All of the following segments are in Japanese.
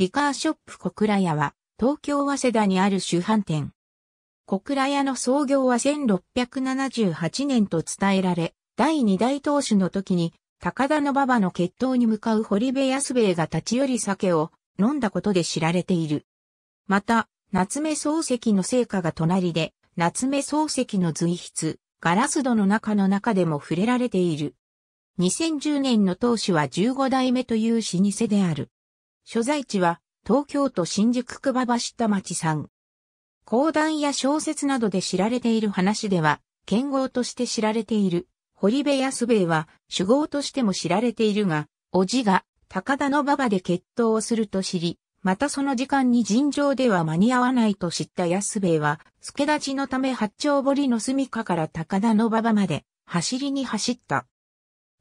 リカーショップ小倉屋は、東京早稲田にある主販店。小倉屋の創業は1678年と伝えられ、第二代当主の時に、高田の馬場の決闘に向かう堀部安兵衛が立ち寄り酒を飲んだことで知られている。また、夏目漱石の成果が隣で、夏目漱石の随筆、ガラス戸の中の中でも触れられている。2010年の当主は15代目という老舗である。所在地は東京都新宿区馬場下町さん。講談や小説などで知られている話では、剣豪として知られている、堀部安兵衛は主豪としても知られているが、叔父が高田の馬場で決闘をすると知り、またその時間に尋常では間に合わないと知った安兵衛は、助立ちのため八丁堀の住処から高田の馬場まで走りに走った。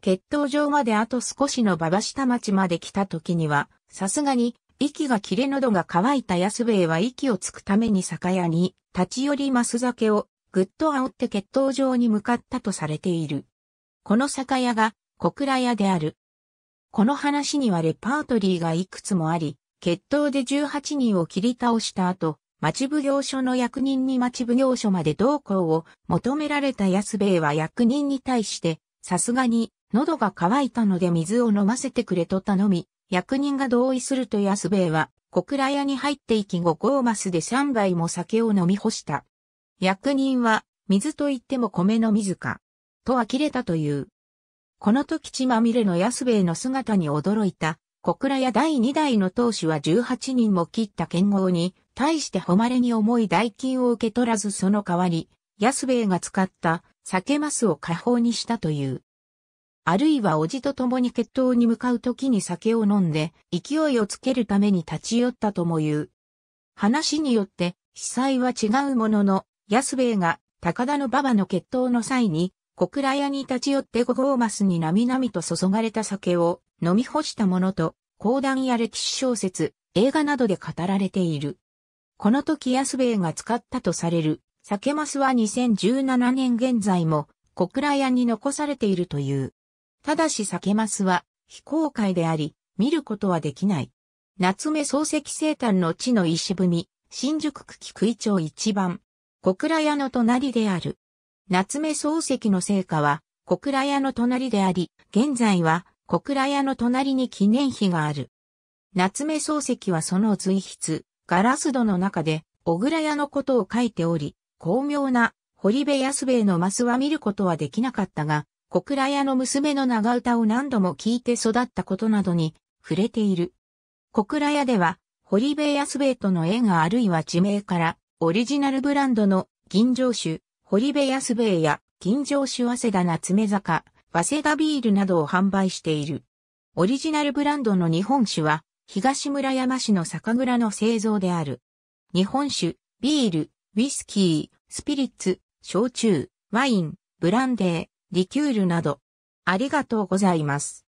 決闘場まであと少しの馬場下町まで来た時には、さすがに、息が切れ喉が乾いた安兵衛は息をつくために酒屋に立ち寄ります酒をぐっと煽って決闘場に向かったとされている。この酒屋が小倉屋である。この話にはレパートリーがいくつもあり、決闘で18人を切り倒した後、町奉行所の役人に町奉行所まで同行を求められた安兵衛は役人に対して、さすがに喉が渇いたので水を飲ませてくれと頼み、役人が同意すると安兵衛は、小倉屋に入っていきゴーマスで三杯も酒を飲み干した。役人は、水と言っても米の水か、と呆れたという。この時血まみれの安兵衛の姿に驚いた、小倉屋第二代の当主は18人も切った剣豪に、対して誉れに重い代金を受け取らずその代わり、安兵衛が使った酒マスを下方にしたという。あるいはおじと共に決闘に向かう時に酒を飲んで、勢いをつけるために立ち寄ったとも言う。話によって、被災は違うものの、安兵衛が高田の馬場の決闘の際に、小倉屋に立ち寄って五ーマスに並々と注がれた酒を飲み干したものと、講談や歴史小説、映画などで語られている。この時安兵衛が使ったとされる、酒マスは2017年現在も、小倉屋に残されているという。ただしサケマスは非公開であり、見ることはできない。夏目漱石生誕の地の石踏み、新宿区木井町一番、小倉屋の隣である。夏目漱石の成果は、小倉屋の隣であり、現在は小倉屋の隣に記念碑がある。夏目漱石はその随筆、ガラス戸の中で、小倉屋のことを書いており、巧妙な堀部安兵衛のマスは見ることはできなかったが、小倉屋の娘の長唄を何度も聞いて育ったことなどに触れている。小倉屋では、堀部康兵衛との縁があるいは地名から、オリジナルブランドの銀城酒、堀部康兵衛や銀城酒早稲田夏目坂、早稲田ビールなどを販売している。オリジナルブランドの日本酒は、東村山市の酒蔵の製造である。日本酒、ビール、ウィスキー、スピリッツ、焼酎、ワイン、ブランデー、リキュールなど。ありがとうございます。